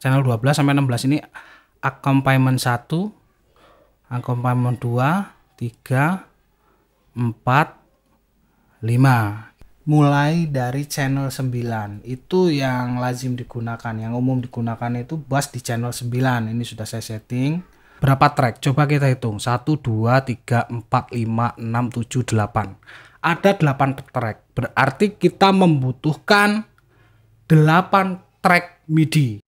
channel 12 sampai 16 ini accompaniment 1 accompaniment 2 3 4 5 mulai dari channel 9 itu yang lazim digunakan yang umum digunakan itu bass di channel 9 ini sudah saya setting berapa track coba kita hitung 1 2 3 4 5 6 7 8 ada 8 track berarti kita membutuhkan 8 track MIDI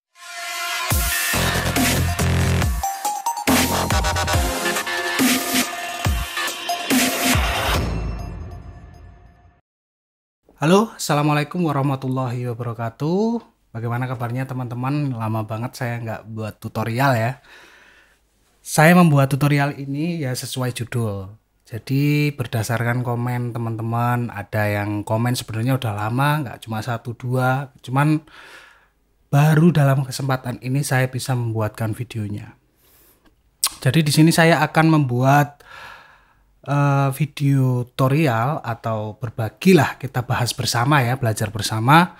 Halo, Assalamualaikum warahmatullahi wabarakatuh. Bagaimana kabarnya teman-teman? Lama banget saya nggak buat tutorial ya. Saya membuat tutorial ini ya sesuai judul. Jadi berdasarkan komen teman-teman, ada yang komen sebenarnya udah lama, nggak cuma satu dua, cuman baru dalam kesempatan ini saya bisa membuatkan videonya. Jadi di sini saya akan membuat uh, video tutorial atau berbagilah kita bahas bersama ya, belajar bersama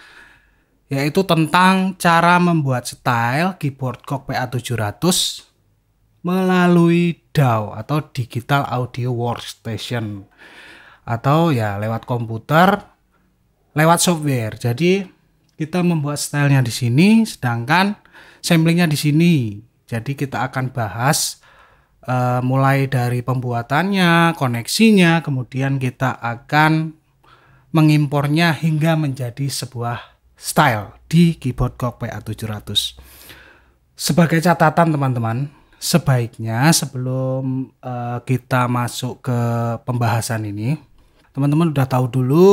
yaitu tentang cara membuat style keyboard Kok PA700 melalui DAW atau Digital Audio Workstation atau ya lewat komputer lewat software. Jadi kita membuat stylenya di sini sedangkan samplingnya di sini. Jadi kita akan bahas uh, mulai dari pembuatannya, koneksinya, kemudian kita akan mengimpornya hingga menjadi sebuah style di keyboard Korg PA700. Sebagai catatan teman-teman, sebaiknya sebelum uh, kita masuk ke pembahasan ini, teman-teman udah tahu dulu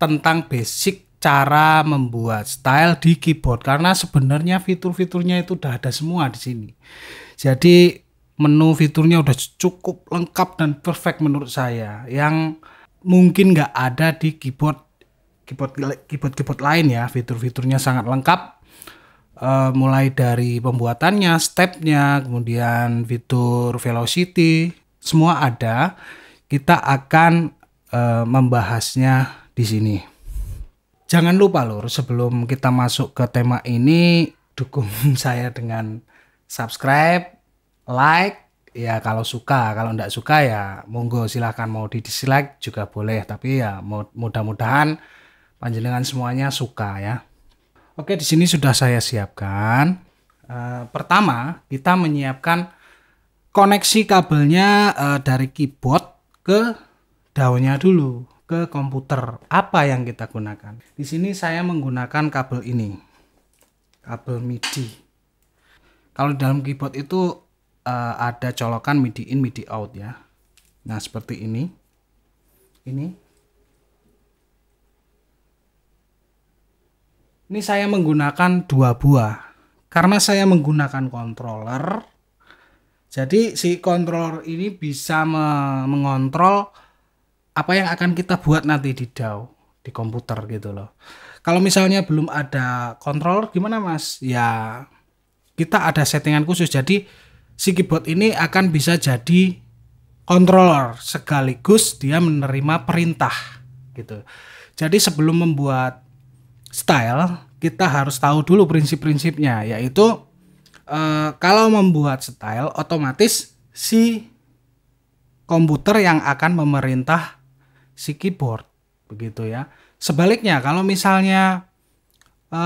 tentang basic cara membuat style di keyboard karena sebenarnya fitur-fiturnya itu sudah ada semua di sini. Jadi menu fiturnya udah cukup lengkap dan perfect menurut saya yang mungkin nggak ada di keyboard keyboard keyboard keyboard lain ya fitur-fiturnya sangat lengkap Uh, mulai dari pembuatannya, stepnya, kemudian fitur velocity, semua ada. Kita akan uh, membahasnya di sini. Jangan lupa lur, sebelum kita masuk ke tema ini, dukung saya dengan subscribe, like ya kalau suka kalau tidak suka ya monggo silahkan mau di dislike juga boleh tapi ya mudah-mudahan panjenengan semuanya suka ya oke di sini sudah saya siapkan e, pertama kita menyiapkan koneksi kabelnya e, dari keyboard ke daunnya dulu ke komputer apa yang kita gunakan di sini saya menggunakan kabel ini kabel MIDI kalau dalam keyboard itu uh, ada colokan MIDI in MIDI out ya nah seperti ini ini ini saya menggunakan dua buah karena saya menggunakan controller jadi si controller ini bisa me mengontrol apa yang akan kita buat nanti di DAW di komputer gitu loh kalau misalnya belum ada controller gimana mas ya kita ada settingan khusus jadi si keyboard ini akan bisa jadi controller sekaligus dia menerima perintah gitu. Jadi sebelum membuat style, kita harus tahu dulu prinsip-prinsipnya yaitu e, kalau membuat style otomatis si komputer yang akan memerintah si keyboard begitu ya sebaliknya kalau misalnya e,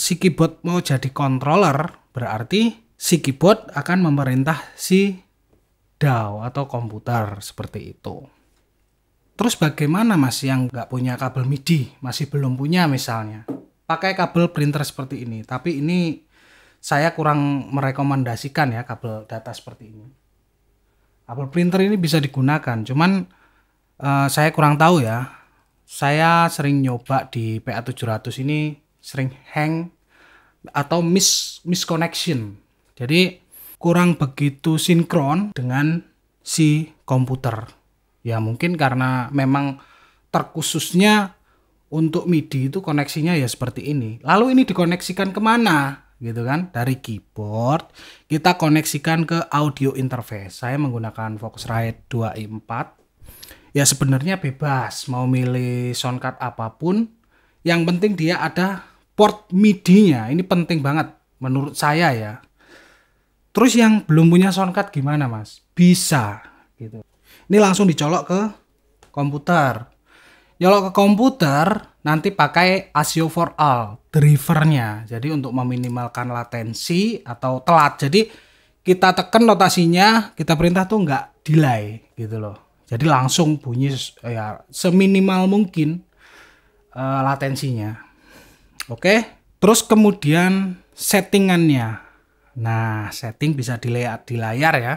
si keyboard mau jadi controller berarti si keyboard akan memerintah si DAW atau komputer seperti itu. Terus bagaimana mas yang nggak punya kabel MIDI, masih belum punya misalnya? Pakai kabel printer seperti ini, tapi ini saya kurang merekomendasikan ya kabel data seperti ini. Kabel printer ini bisa digunakan, cuman uh, saya kurang tahu ya saya sering nyoba di PA700 ini sering hang atau miss misconnection jadi kurang begitu sinkron dengan si komputer. Ya mungkin karena memang terkhususnya untuk MIDI itu koneksinya ya seperti ini. Lalu ini dikoneksikan kemana? Gitu kan? Dari keyboard kita koneksikan ke audio interface. Saya menggunakan Focusrite 2i4. Ya sebenarnya bebas mau milih soundcard apapun. Yang penting dia ada port MIDI-nya. Ini penting banget menurut saya ya Terus yang belum punya soundcard gimana mas? Bisa gitu. Ini langsung dicolok ke komputer. Nyolok ke komputer nanti pakai ASIO for all drivernya. Jadi untuk meminimalkan latensi atau telat. Jadi kita tekan notasinya, kita perintah tuh nggak delay gitu loh. Jadi langsung bunyi ya seminimal mungkin uh, latensinya. Oke. Terus kemudian settingannya Nah, setting bisa dilihat di layar ya.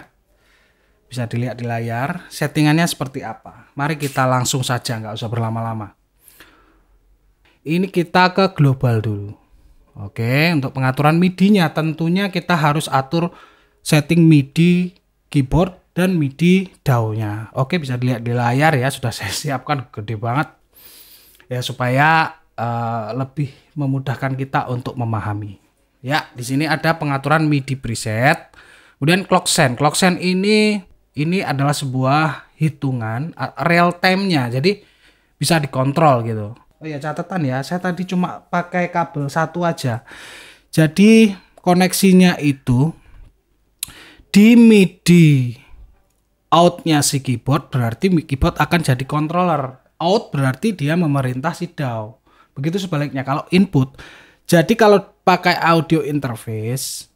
Bisa dilihat di layar, settingannya seperti apa. Mari kita langsung saja, nggak usah berlama-lama. Ini kita ke global dulu. Oke, untuk pengaturan midinya, tentunya kita harus atur setting MIDI keyboard dan MIDI daunnya. Oke, bisa dilihat di layar ya, sudah saya siapkan gede banget. Ya supaya uh, lebih memudahkan kita untuk memahami. Ya, di sini ada pengaturan MIDI preset. Kemudian clock send. Clock send ini ini adalah sebuah hitungan real time-nya. Jadi bisa dikontrol gitu. Oh ya catatan ya, saya tadi cuma pakai kabel satu aja. Jadi koneksinya itu di MIDI out-nya si keyboard berarti keyboard akan jadi controller. Out berarti dia memerintah si DAW. Begitu sebaliknya kalau input jadi kalau pakai audio interface,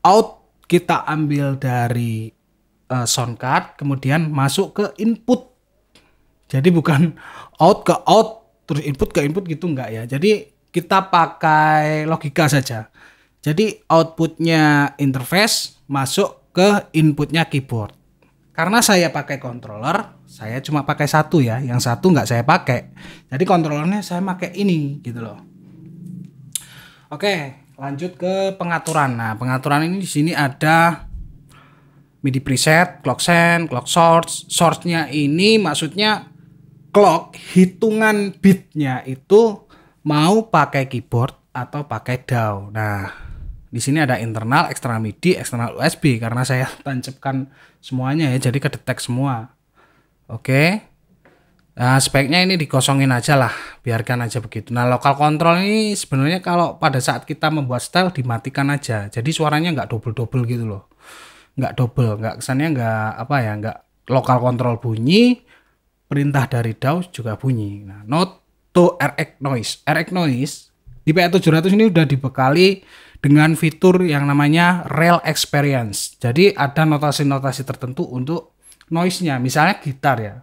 out kita ambil dari uh, sound card, kemudian masuk ke input. Jadi bukan out ke out, terus input ke input gitu enggak ya. Jadi kita pakai logika saja. Jadi outputnya interface masuk ke inputnya keyboard. Karena saya pakai controller, saya cuma pakai satu ya. Yang satu nggak saya pakai. Jadi controllernya saya pakai ini gitu loh. Oke, lanjut ke pengaturan. Nah, pengaturan ini di sini ada MIDI preset, clock send, clock source. Source-nya ini maksudnya clock hitungan bitnya itu mau pakai keyboard atau pakai DAW. Nah, di sini ada internal, eksternal MIDI, eksternal USB karena saya tancapkan semuanya ya, jadi kedetek semua. Oke. Nah, speknya ini dikosongin aja lah, biarkan aja begitu. Nah, lokal kontrol ini sebenarnya kalau pada saat kita membuat style dimatikan aja, jadi suaranya nggak double-double gitu loh, nggak double, nggak kesannya nggak apa ya, nggak lokal kontrol bunyi, perintah dari DAW juga bunyi. Nah, note to RX noise, RX noise di PA700 ini udah dibekali dengan fitur yang namanya real experience. Jadi ada notasi-notasi tertentu untuk noise-nya, misalnya gitar ya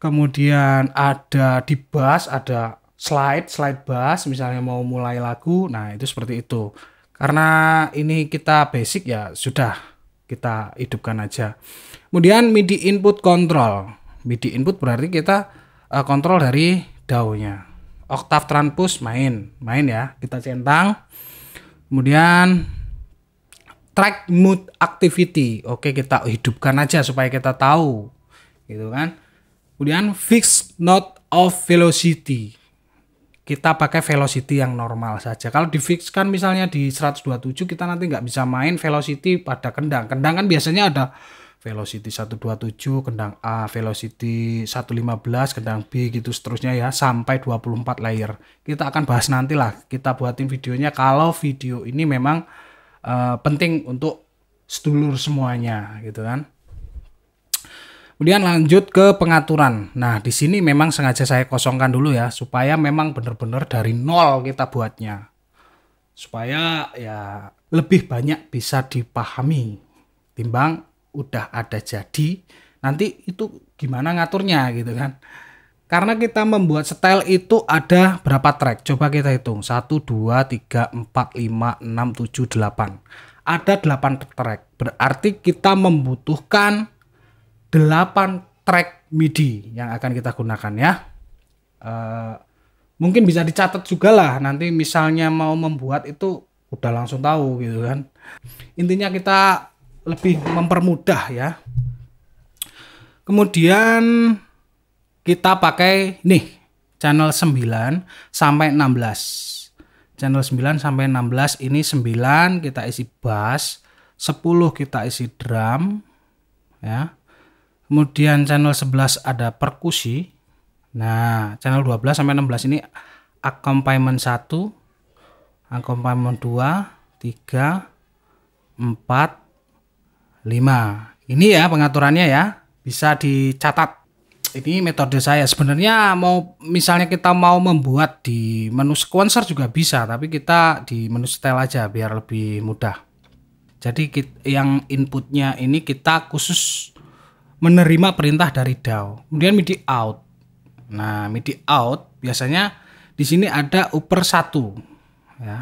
kemudian ada di bass, ada slide, slide bass misalnya mau mulai lagu. Nah, itu seperti itu. Karena ini kita basic ya sudah kita hidupkan aja. Kemudian MIDI input control. MIDI input berarti kita uh, kontrol dari DAW-nya. Octave transpose main, main ya. Kita centang. Kemudian track mood activity. Oke, kita hidupkan aja supaya kita tahu. Gitu kan? Kemudian fix note of velocity. Kita pakai velocity yang normal saja. Kalau di fix kan misalnya di 127 kita nanti nggak bisa main velocity pada kendang. Kendang kan biasanya ada velocity 127, kendang A, velocity 115, kendang B gitu seterusnya ya sampai 24 layer. Kita akan bahas nanti lah, kita buatin videonya kalau video ini memang uh, penting untuk sedulur semuanya gitu kan. Kemudian lanjut ke pengaturan. Nah, di sini memang sengaja saya kosongkan dulu ya supaya memang benar-benar dari nol kita buatnya. Supaya ya lebih banyak bisa dipahami timbang udah ada jadi nanti itu gimana ngaturnya gitu kan. Karena kita membuat style itu ada berapa track? Coba kita hitung. 1 2 3 4 5 6 7 8. Ada 8 track. Berarti kita membutuhkan 8 track MIDI yang akan kita gunakan ya. E, mungkin bisa dicatat juga lah nanti misalnya mau membuat itu udah langsung tahu gitu kan. Intinya kita lebih mempermudah ya. Kemudian kita pakai nih channel 9 sampai 16. Channel 9 sampai 16 ini 9 kita isi bass, 10 kita isi drum ya. Kemudian channel 11 ada perkusi. Nah, channel 12 sampai 16 ini accompaniment 1, accompaniment 2, 3, 4, 5. Ini ya pengaturannya ya, bisa dicatat. Ini metode saya. Sebenarnya mau misalnya kita mau membuat di menu sequencer juga bisa, tapi kita di menu style aja biar lebih mudah. Jadi yang inputnya ini kita khusus menerima perintah dari DAO. Kemudian MIDI out. Nah, MIDI out biasanya di sini ada upper 1 ya.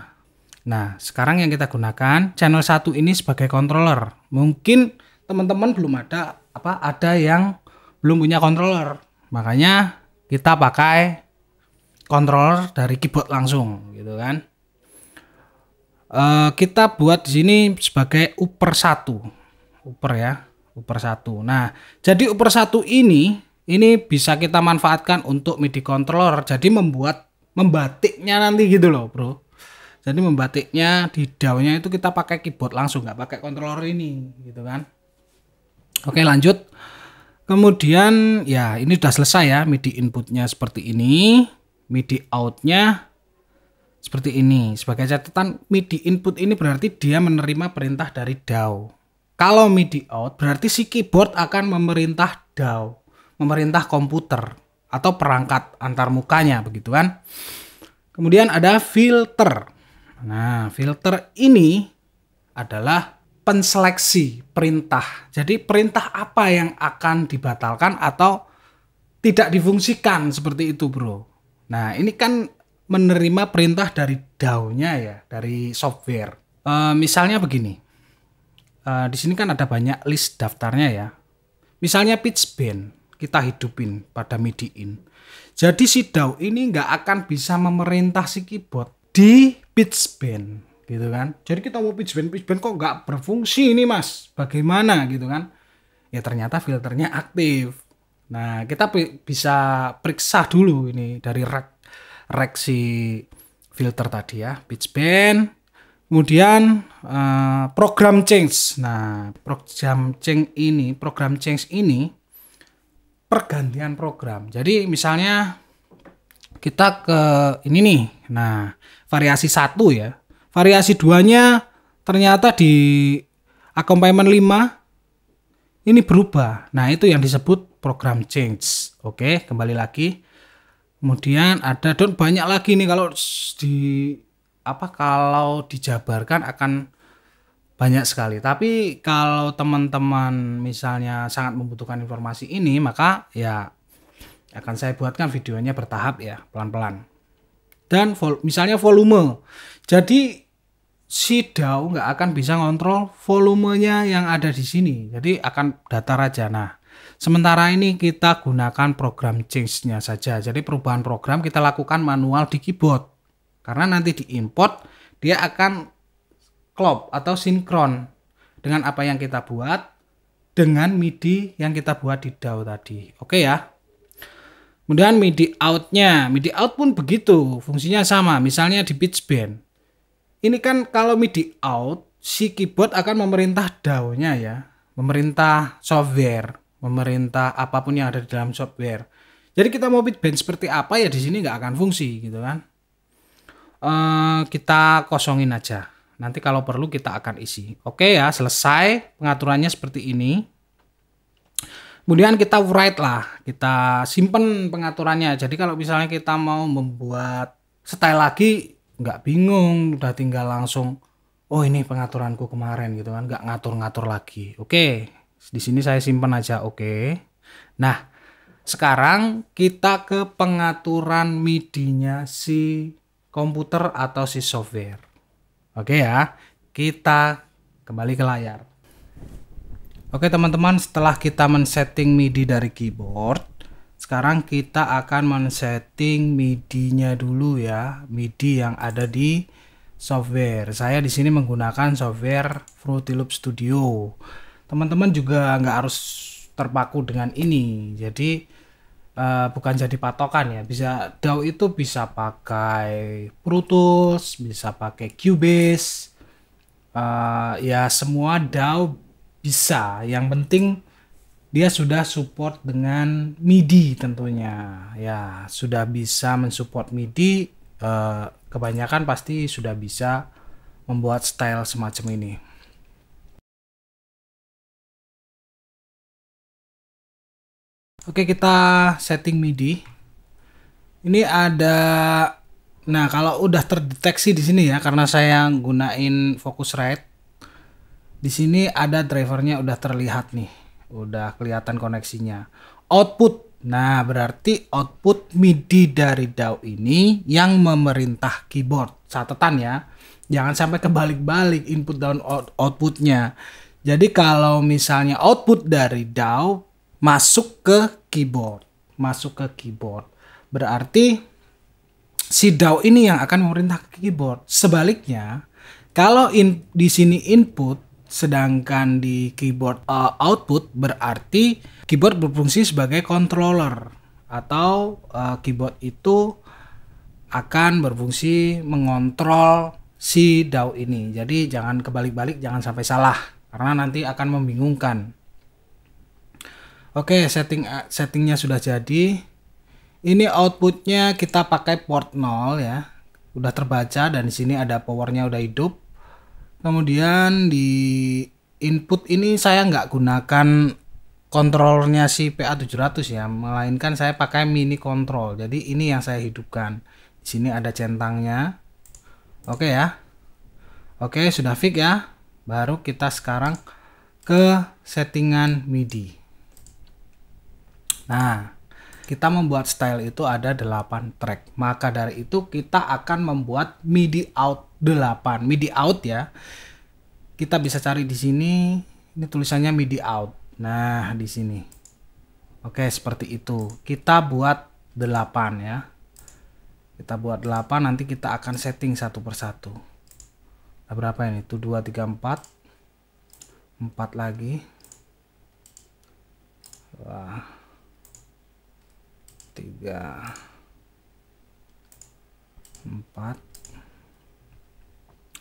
Nah, sekarang yang kita gunakan channel 1 ini sebagai controller. Mungkin teman-teman belum ada apa ada yang belum punya controller. Makanya kita pakai controller dari keyboard langsung gitu kan. Uh, kita buat di sini sebagai upper 1. Upper ya Uper 1. Nah, jadi Uper 1 ini ini bisa kita manfaatkan untuk MIDI controller. Jadi membuat membatiknya nanti gitu loh, Bro. Jadi membatiknya di daunnya itu kita pakai keyboard langsung nggak pakai controller ini gitu kan. Oke, lanjut. Kemudian ya ini sudah selesai ya MIDI inputnya seperti ini, MIDI outnya seperti ini. Sebagai catatan MIDI input ini berarti dia menerima perintah dari DAW. Kalau MIDI out berarti si keyboard akan memerintah DAW, memerintah komputer atau perangkat antar mukanya begitu kan. Kemudian ada filter. Nah, filter ini adalah penseleksi perintah. Jadi perintah apa yang akan dibatalkan atau tidak difungsikan seperti itu, Bro. Nah, ini kan menerima perintah dari DAW-nya ya, dari software. E, misalnya begini, uh, di sini kan ada banyak list daftarnya ya. Misalnya pitch band kita hidupin pada midi in Jadi si DAW ini nggak akan bisa memerintah si keyboard di pitch band gitu kan. Jadi kita mau pitch band, pitch band kok nggak berfungsi ini mas? Bagaimana gitu kan? Ya ternyata filternya aktif. Nah kita bisa periksa dulu ini dari rek filter tadi ya, pitch band, Kemudian uh, program change. Nah, program change ini, program change ini pergantian program. Jadi misalnya kita ke ini nih. Nah, variasi satu ya. Variasi duanya ternyata di accompaniment 5 ini berubah. Nah, itu yang disebut program change. Oke, kembali lagi. Kemudian ada don banyak lagi nih kalau di apa kalau dijabarkan akan banyak sekali. Tapi kalau teman-teman misalnya sangat membutuhkan informasi ini, maka ya akan saya buatkan videonya bertahap ya, pelan-pelan. Dan vol misalnya volume. Jadi si DAO nggak akan bisa ngontrol volumenya yang ada di sini. Jadi akan datar aja. Nah, sementara ini kita gunakan program change-nya saja. Jadi perubahan program kita lakukan manual di keyboard karena nanti di import dia akan klop atau sinkron dengan apa yang kita buat dengan MIDI yang kita buat di DAW tadi. Oke ya. Kemudian MIDI outnya, MIDI out pun begitu, fungsinya sama. Misalnya di pitch bend. Ini kan kalau MIDI out, si keyboard akan memerintah DAW-nya ya, memerintah software, memerintah apapun yang ada di dalam software. Jadi kita mau pitch bend seperti apa ya di sini nggak akan fungsi gitu kan. Eh, kita kosongin aja. Nanti kalau perlu kita akan isi. Oke ya, selesai pengaturannya seperti ini. Kemudian kita write lah, kita simpen pengaturannya. Jadi kalau misalnya kita mau membuat style lagi, nggak bingung, udah tinggal langsung. Oh ini pengaturanku kemarin gitu kan, nggak ngatur-ngatur lagi. Oke, di sini saya simpen aja. Oke. Nah, sekarang kita ke pengaturan midinya si komputer atau si software. Oke ya, kita kembali ke layar. Oke teman-teman, setelah kita men-setting MIDI dari keyboard, sekarang kita akan men-setting MIDI-nya dulu ya, MIDI yang ada di software. Saya di sini menggunakan software Fruity Loop Studio. Teman-teman juga nggak harus terpaku dengan ini. Jadi uh, bukan jadi patokan ya. Bisa DAO itu bisa pakai Pro bisa pakai Cubase. Uh, ya semua DAO bisa. Yang penting dia sudah support dengan MIDI tentunya. Ya, sudah bisa mensupport MIDI uh, eh, kebanyakan pasti sudah bisa membuat style semacam ini. Oke, kita setting MIDI. Ini ada Nah, kalau udah terdeteksi di sini ya karena saya gunain Focusrite. Di sini ada drivernya udah terlihat nih. Udah kelihatan koneksinya. Output. Nah, berarti output MIDI dari DAW ini yang memerintah keyboard. Catatan ya. Jangan sampai kebalik-balik input dan outputnya. Jadi kalau misalnya output dari DAW masuk ke keyboard, masuk ke keyboard. Berarti si DAW ini yang akan memerintah ke keyboard. Sebaliknya, kalau in, di sini input sedangkan di keyboard uh, output berarti keyboard berfungsi sebagai controller atau uh, keyboard itu akan berfungsi mengontrol si DAW ini. Jadi jangan kebalik-balik, jangan sampai salah karena nanti akan membingungkan. Oke, setting eh, settingnya sudah jadi. Ini outputnya kita pakai port 0 ya. Udah terbaca dan di sini ada powernya udah hidup. Kemudian di input ini saya nggak gunakan kontrolnya si PA700 ya, melainkan saya pakai mini control. Jadi ini yang saya hidupkan. Di sini ada centangnya. Oke ya. Oke, sudah fix ya. Baru kita sekarang ke settingan MIDI. Nah, kita membuat style itu ada 8 track. Maka dari itu kita akan membuat MIDI out 8. MIDI out ya. Kita bisa cari di sini, ini tulisannya MIDI out. Nah, di sini. Oke, seperti itu. Kita buat 8 ya. Kita buat 8, nanti kita akan setting satu persatu. Nah, berapa ini? Itu 2, 3, 4. 4 lagi. Wah tiga empat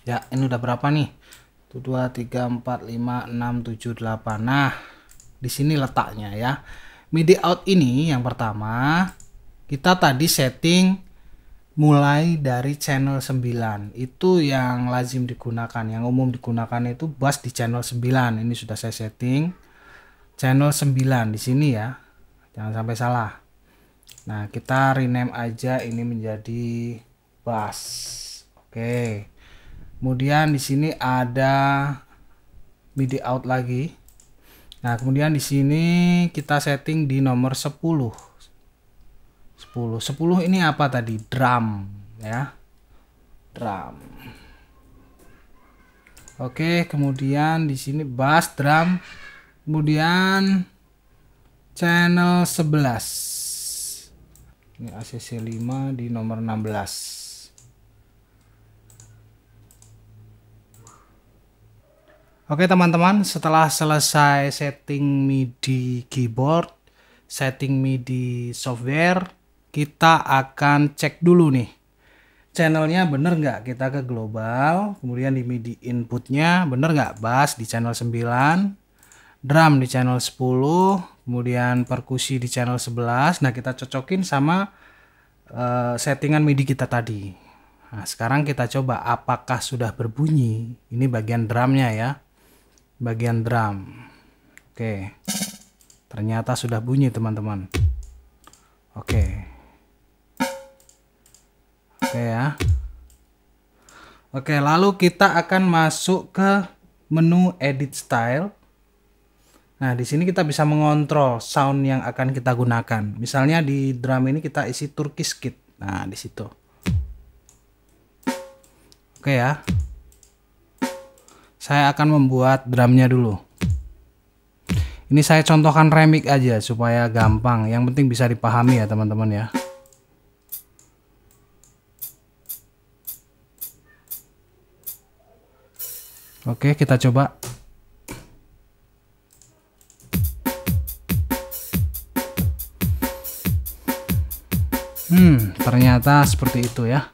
ya ini udah berapa nih tuh dua tiga empat lima enam tujuh delapan nah di sini letaknya ya midi out ini yang pertama kita tadi setting mulai dari channel 9 itu yang lazim digunakan yang umum digunakan itu bass di channel 9 ini sudah saya setting channel 9 di sini ya jangan sampai salah Nah, kita rename aja ini menjadi bus. Oke. Kemudian di sini ada MIDI out lagi. Nah, kemudian di sini kita setting di nomor 10. 10. 10 ini apa tadi? Drum, ya. Drum. Oke, kemudian di sini bass, drum. Kemudian channel 11 ini ACC 5 di nomor 16 oke teman-teman setelah selesai setting MIDI keyboard setting MIDI software kita akan cek dulu nih channelnya bener nggak kita ke global kemudian di MIDI inputnya bener nggak bass di channel 9 drum di channel 10 kemudian perkusi di channel 11 nah kita cocokin sama uh, settingan MIDI kita tadi nah sekarang kita coba apakah sudah berbunyi ini bagian drumnya ya bagian drum oke ternyata sudah bunyi teman-teman oke oke ya oke lalu kita akan masuk ke menu edit style Nah, di sini kita bisa mengontrol sound yang akan kita gunakan. Misalnya di drum ini kita isi Turkish kit. Nah, di situ. Oke ya. Saya akan membuat drumnya dulu. Ini saya contohkan remix aja supaya gampang. Yang penting bisa dipahami ya, teman-teman ya. Oke, kita coba. Hmm, ternyata seperti itu ya.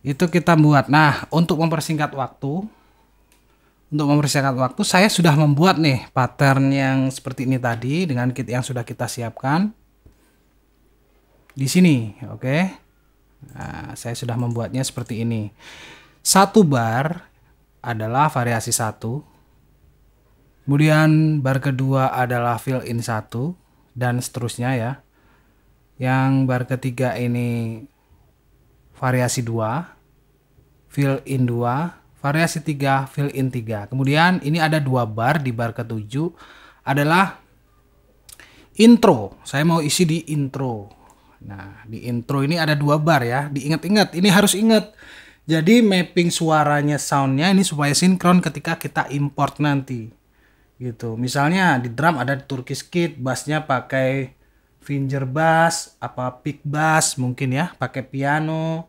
Itu kita buat. Nah, untuk mempersingkat waktu, untuk mempersingkat waktu, saya sudah membuat nih pattern yang seperti ini tadi dengan kit yang sudah kita siapkan di sini, oke? Okay? Nah, saya sudah membuatnya seperti ini. Satu bar adalah variasi satu, kemudian bar kedua adalah fill in satu dan seterusnya ya. Yang bar ketiga ini variasi 2, fill in 2, variasi 3, fill in 3. Kemudian ini ada dua bar di bar ketujuh adalah intro. Saya mau isi di intro. Nah, di intro ini ada dua bar ya. Diingat-ingat, ini harus ingat. Jadi mapping suaranya, soundnya ini supaya sinkron ketika kita import nanti. Gitu. Misalnya di drum ada Turkish kit, bassnya pakai finger bass, apa pick bass mungkin ya, pakai piano.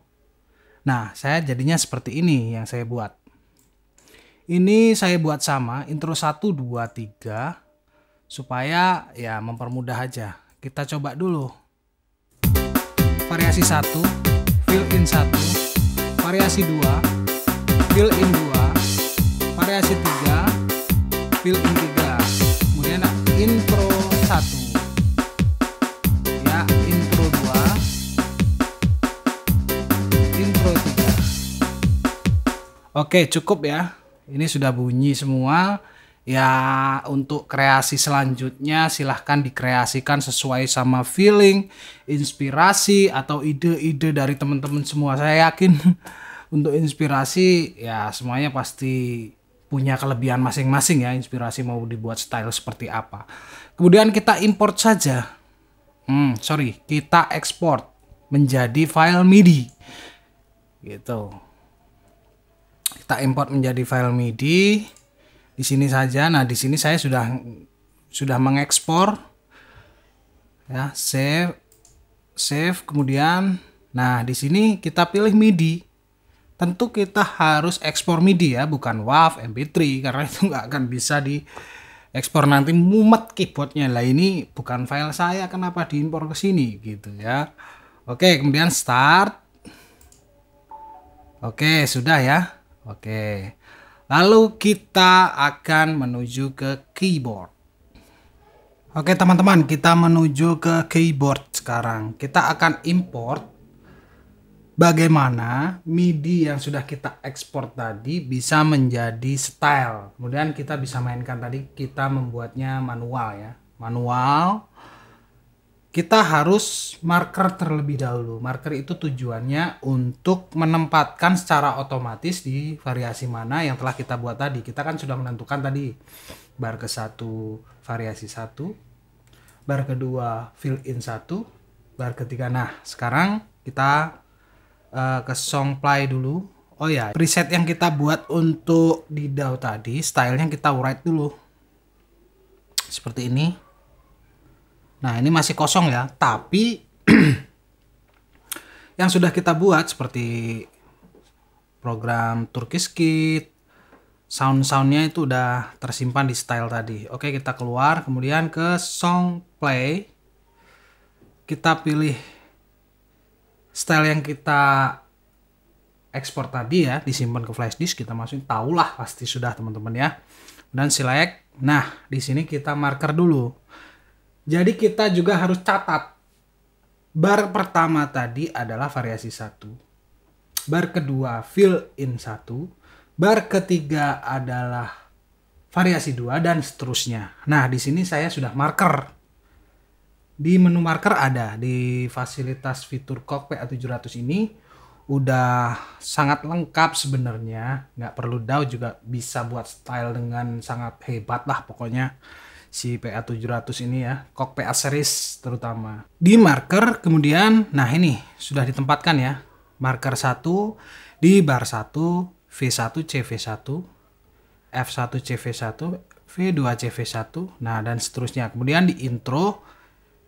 Nah, saya jadinya seperti ini yang saya buat. Ini saya buat sama intro 1 2 3 supaya ya mempermudah aja. Kita coba dulu. Variasi 1, fill in 1, variasi 2, fill in 2, variasi 3, fill in 3. Kemudian intro 1. Oke, cukup ya. Ini sudah bunyi semua. Ya, untuk kreasi selanjutnya silahkan dikreasikan sesuai sama feeling, inspirasi, atau ide-ide dari teman-teman semua. Saya yakin untuk inspirasi ya semuanya pasti punya kelebihan masing-masing ya inspirasi mau dibuat style seperti apa. Kemudian kita import saja. Hmm, sorry, kita export menjadi file MIDI. Gitu kita import menjadi file MIDI di sini saja. Nah, di sini saya sudah sudah mengekspor ya, save save kemudian nah di sini kita pilih MIDI. Tentu kita harus ekspor MIDI ya, bukan WAV, MP3 karena itu nggak akan bisa di ekspor nanti mumet keyboardnya lah ini bukan file saya kenapa diimpor ke sini gitu ya. Oke, kemudian start. Oke, sudah ya. Oke. Lalu kita akan menuju ke keyboard. Oke teman-teman, kita menuju ke keyboard sekarang. Kita akan import bagaimana MIDI yang sudah kita ekspor tadi bisa menjadi style. Kemudian kita bisa mainkan tadi, kita membuatnya manual ya. Manual kita harus marker terlebih dahulu. Marker itu tujuannya untuk menempatkan secara otomatis di variasi mana yang telah kita buat tadi. Kita kan sudah menentukan tadi bar ke satu variasi satu, bar kedua fill in satu, bar ketiga. Nah, sekarang kita uh, ke song play dulu. Oh ya, preset yang kita buat untuk di DAW tadi, style yang kita write dulu. Seperti ini Nah, ini masih kosong ya, tapi yang sudah kita buat seperti program Turkish Kit, sound-soundnya itu udah tersimpan di style tadi. Oke, kita keluar, kemudian ke song play. Kita pilih style yang kita ekspor tadi ya, disimpan ke flash disk, kita masukin. Tahulah pasti sudah teman-teman ya. Dan select. Nah, di sini kita marker dulu jadi kita juga harus catat. Bar pertama tadi adalah variasi 1. Bar kedua fill in 1. Bar ketiga adalah variasi 2 dan seterusnya. Nah, di sini saya sudah marker. Di menu marker ada di fasilitas fitur Cockpit 700 ini udah sangat lengkap sebenarnya. Nggak perlu DAW juga bisa buat style dengan sangat hebat lah pokoknya si PA700 ini ya, kok PA series terutama. Di marker kemudian, nah ini sudah ditempatkan ya, marker 1 di bar 1, V1, CV1, F1, CV1, V2, CV1, nah dan seterusnya. Kemudian di intro,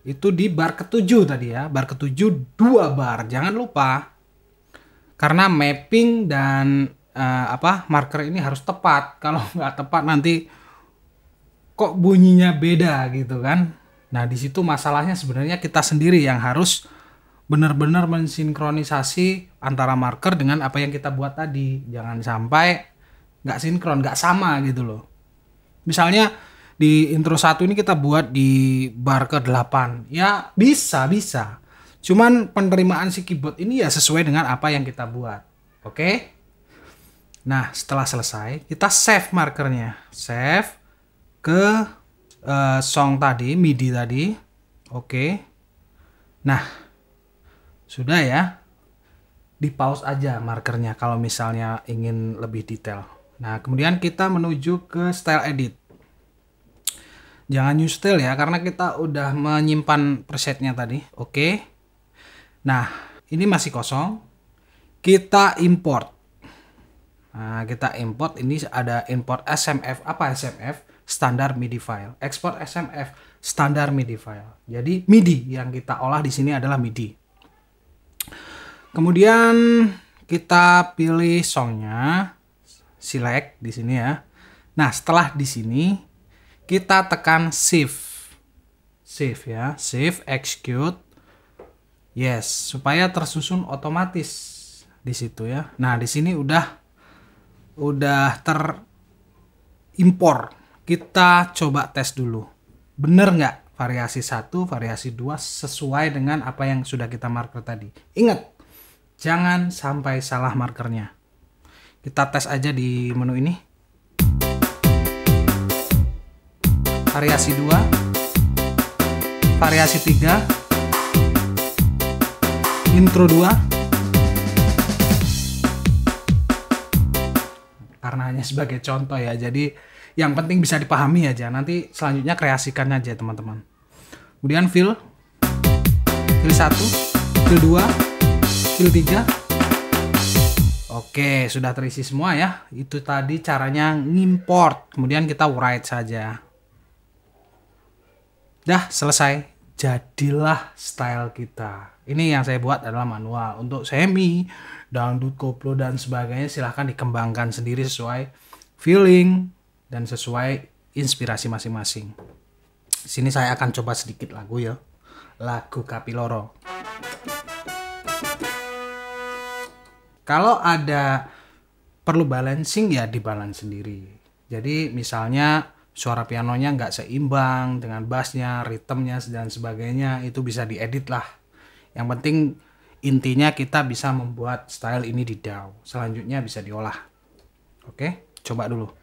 itu di bar ketujuh tadi ya, bar ketujuh dua bar, jangan lupa. Karena mapping dan uh, apa marker ini harus tepat, kalau nggak tepat nanti kok bunyinya beda gitu kan. Nah, di situ masalahnya sebenarnya kita sendiri yang harus benar-benar mensinkronisasi antara marker dengan apa yang kita buat tadi. Jangan sampai nggak sinkron, nggak sama gitu loh. Misalnya di intro satu ini kita buat di bar ke 8. Ya, bisa, bisa. Cuman penerimaan si keyboard ini ya sesuai dengan apa yang kita buat. Oke? Okay? Nah, setelah selesai, kita save markernya. Save ke uh, song tadi, MIDI tadi. Oke. Okay. Nah, sudah ya. Di pause aja markernya kalau misalnya ingin lebih detail. Nah, kemudian kita menuju ke style edit. Jangan new style ya, karena kita udah menyimpan presetnya tadi. Oke. Okay. Nah, ini masih kosong. Kita import. Nah, kita import ini ada import SMF. Apa SMF? standar MIDI file. Export SMF standar MIDI file. Jadi MIDI yang kita olah di sini adalah MIDI. Kemudian kita pilih songnya, select di sini ya. Nah setelah di sini kita tekan save, save ya, save, execute, yes supaya tersusun otomatis di situ ya. Nah di sini udah udah terimpor kita coba tes dulu. Bener nggak variasi 1, variasi 2 sesuai dengan apa yang sudah kita marker tadi. Ingat, jangan sampai salah markernya. Kita tes aja di menu ini. Variasi 2, variasi 3, intro 2, karena hanya sebagai contoh ya. Jadi yang penting bisa dipahami aja nanti selanjutnya kreasikan aja teman-teman kemudian fill fill 1 fill 2 fill 3 oke sudah terisi semua ya itu tadi caranya ngimport kemudian kita write saja dah selesai jadilah style kita. Ini yang saya buat adalah manual. Untuk semi, dangdut, koplo, dan sebagainya silahkan dikembangkan sendiri sesuai feeling, dan sesuai inspirasi masing-masing. Sini saya akan coba sedikit lagu ya. Lagu Kapiloro. Kalau ada perlu balancing ya di dibalance sendiri. Jadi misalnya suara pianonya nggak seimbang dengan bassnya, ritmenya dan sebagainya itu bisa diedit lah. Yang penting intinya kita bisa membuat style ini di DAW. Selanjutnya bisa diolah. Oke, coba dulu.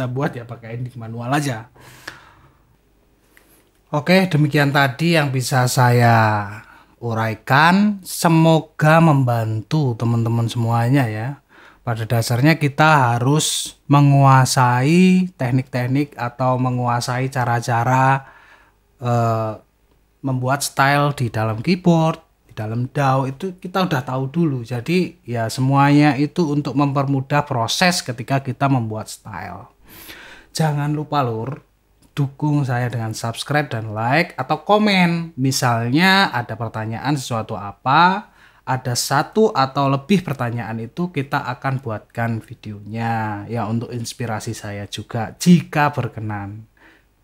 kita buat ya pakai ending manual aja. Oke, demikian tadi yang bisa saya uraikan. Semoga membantu teman-teman semuanya ya. Pada dasarnya kita harus menguasai teknik-teknik atau menguasai cara-cara uh, membuat style di dalam keyboard, di dalam DAW itu kita udah tahu dulu. Jadi ya semuanya itu untuk mempermudah proses ketika kita membuat style. Jangan lupa lur, dukung saya dengan subscribe dan like atau komen. Misalnya ada pertanyaan sesuatu apa, ada satu atau lebih pertanyaan itu kita akan buatkan videonya ya untuk inspirasi saya juga jika berkenan.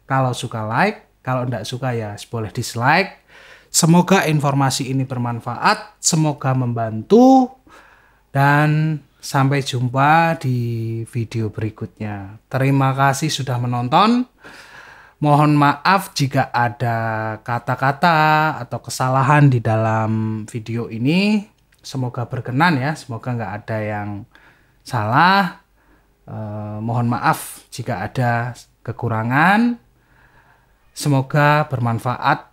Kalau suka like, kalau tidak suka ya boleh dislike. Semoga informasi ini bermanfaat, semoga membantu dan Sampai jumpa di video berikutnya. Terima kasih sudah menonton. Mohon maaf jika ada kata-kata atau kesalahan di dalam video ini. Semoga berkenan ya, semoga nggak ada yang salah. Eh, mohon maaf jika ada kekurangan. Semoga bermanfaat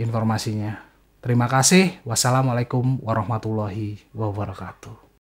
informasinya. Terima kasih. Wassalamualaikum warahmatullahi wabarakatuh.